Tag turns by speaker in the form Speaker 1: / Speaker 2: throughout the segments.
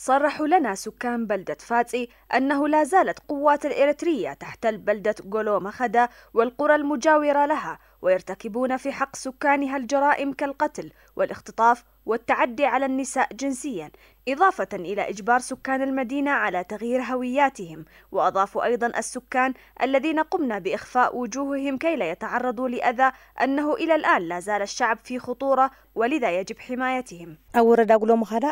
Speaker 1: صرحوا لنا سكان بلدة فاتسي أنه لا زالت قوات الإريترية تحتل بلدة غولو مخدا والقرى المجاورة لها ويرتكبون في حق سكانها الجرائم كالقتل والاختطاف والتعدي على النساء جنسيا إضافة إلى إجبار سكان المدينة على تغيير هوياتهم وأضافوا أيضا السكان الذين قمنا بإخفاء وجوههم كي لا يتعرضوا لأذى أنه إلى الآن لا زال الشعب في خطورة ولذا يجب حمايتهم
Speaker 2: أو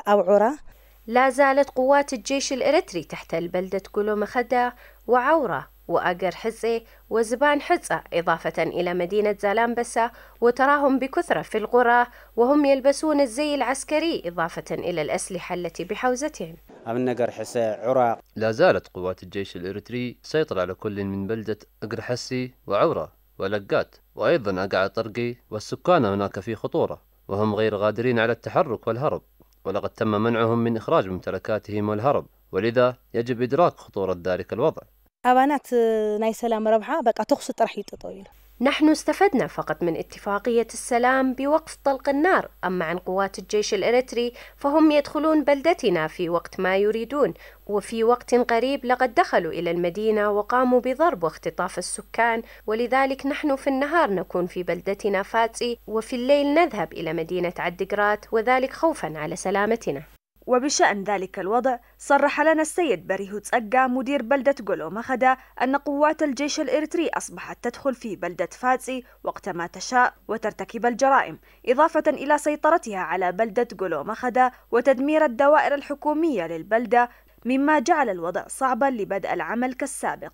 Speaker 2: أو عرا لا زالت قوات الجيش الإريتري تحت البلدة كولومخدا وعورة وأجر حزة وزبان حزة إضافة إلى مدينة زالامبسا وتراهم بكثرة في القرى وهم يلبسون الزي العسكري إضافة إلى الأسلحة التي بحوزتهم
Speaker 3: النقر حسي عراق لا زالت قوات الجيش الإريتري سيطر على كل من بلدة أقر حسي وعورة ولقات وأيضا أقع طرقي والسكان هناك في خطورة وهم غير قادرين على التحرك والهرب ولقد تم منعهم من إخراج ممتلكاتهم والهرب ولذا يجب إدراك خطورة ذلك الوضع
Speaker 2: أبانات ناي سلام ربحة بقى تخص طرحي تطويل نحن استفدنا فقط من اتفاقية السلام بوقف طلق النار أما عن قوات الجيش الإريتري فهم يدخلون بلدتنا في وقت ما يريدون وفي وقت قريب لقد دخلوا إلى المدينة وقاموا بضرب واختطاف السكان ولذلك نحن في النهار نكون في بلدتنا فاتسي
Speaker 1: وفي الليل نذهب إلى مدينة عدقرات وذلك خوفا على سلامتنا وبشأن ذلك الوضع صرح لنا السيد بريهوت أجا مدير بلدة جولو مخدا أن قوات الجيش الإريتري أصبحت تدخل في بلدة فاتسي وقتما تشاء وترتكب الجرائم إضافة إلى سيطرتها على بلدة جولو مخدا وتدمير الدوائر الحكومية للبلدة مما جعل الوضع صعبا لبدء العمل كالسابق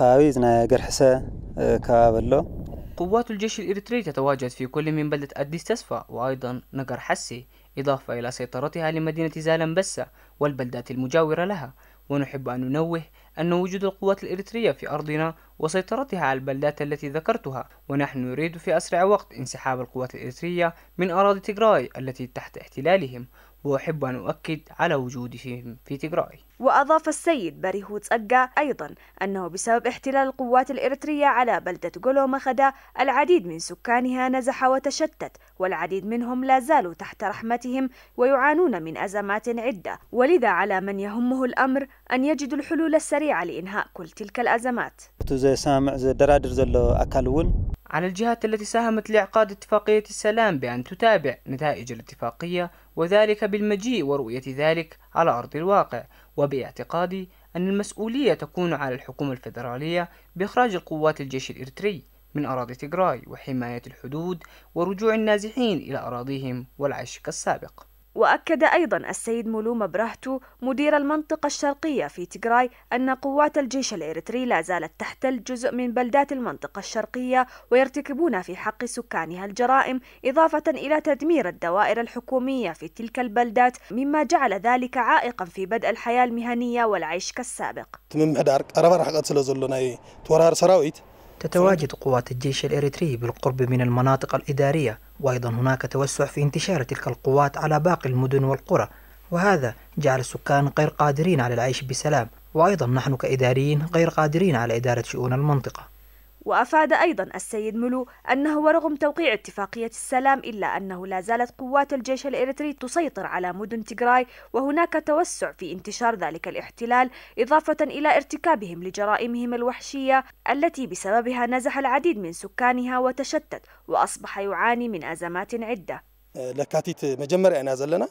Speaker 4: آه،
Speaker 3: قوات الجيش الإريتري تتواجد في كل من بلدة أديستسفا وأيضا نقر حسي إضافة إلى سيطرتها لمدينة زالمبسة والبلدات المجاورة لها ونحب أن ننوه أن وجود القوات الإريترية في أرضنا وسيطرتها على البلدات التي ذكرتها ونحن نريد في أسرع وقت انسحاب القوات الإريترية من أراضي تيغراي التي تحت احتلالهم وأحب أن أؤكد على وجودهم في تيغراي
Speaker 1: وأضاف السيد باريهوت أجا أيضا أنه بسبب احتلال القوات الإريترية على بلدة مخدا العديد من سكانها نزح وتشتت والعديد منهم لا زالوا تحت رحمتهم ويعانون من أزمات عدة ولذا على من يهمه الأمر أن يجدوا الحلول السريعة سريعة لإنهاء كل تلك الأزمات
Speaker 4: على الجهات التي ساهمت لإعقاد
Speaker 3: اتفاقية السلام بأن تتابع نتائج الاتفاقية وذلك بالمجيء ورؤية ذلك على أرض الواقع وباعتقادي أن المسؤولية تكون على الحكومة الفيدرالية بإخراج القوات الجيش الإرتري من أراضي تيغراي وحماية الحدود
Speaker 1: ورجوع النازحين إلى أراضيهم والعيش كالسابق وأكد أيضا السيد مولوم برهتو مدير المنطقة الشرقية في تيغراي أن قوات الجيش الإريتري لا زالت تحتل جزء من بلدات المنطقة الشرقية ويرتكبون في حق سكانها الجرائم إضافة إلى تدمير الدوائر الحكومية في تلك البلدات مما جعل ذلك عائقا في بدء الحياة المهنية والعيش كالسابق
Speaker 4: تتواجد قوات الجيش الإريتري بالقرب من المناطق الإدارية وأيضا هناك توسع في انتشار تلك القوات على باقي المدن والقرى وهذا جعل السكان غير قادرين على العيش بسلام وأيضا نحن كإداريين غير قادرين على إدارة شؤون المنطقة
Speaker 1: وأفاد أيضا السيد ملو أنه ورغم توقيع اتفاقية السلام إلا أنه لا زالت قوات الجيش الإريتري تسيطر على مدن تيغراي وهناك توسع في انتشار ذلك الاحتلال إضافة إلى ارتكابهم لجرائمهم الوحشية التي بسببها نزح العديد من سكانها وتشتت وأصبح يعاني من أزمات عدة
Speaker 4: أه، لكاتيت مجمر أنا زلنا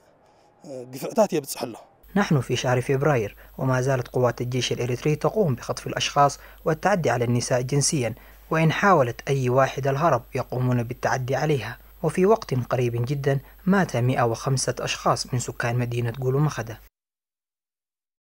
Speaker 4: أه، قفعتاتي بتصح له نحن في شهر فبراير وما زالت قوات الجيش الإريتري تقوم بخطف الأشخاص والتعدي على النساء جنسيا وإن حاولت أي واحدة الهرب يقومون بالتعدي عليها وفي وقت قريب جدا مات 105 أشخاص من سكان مدينة غولومخدة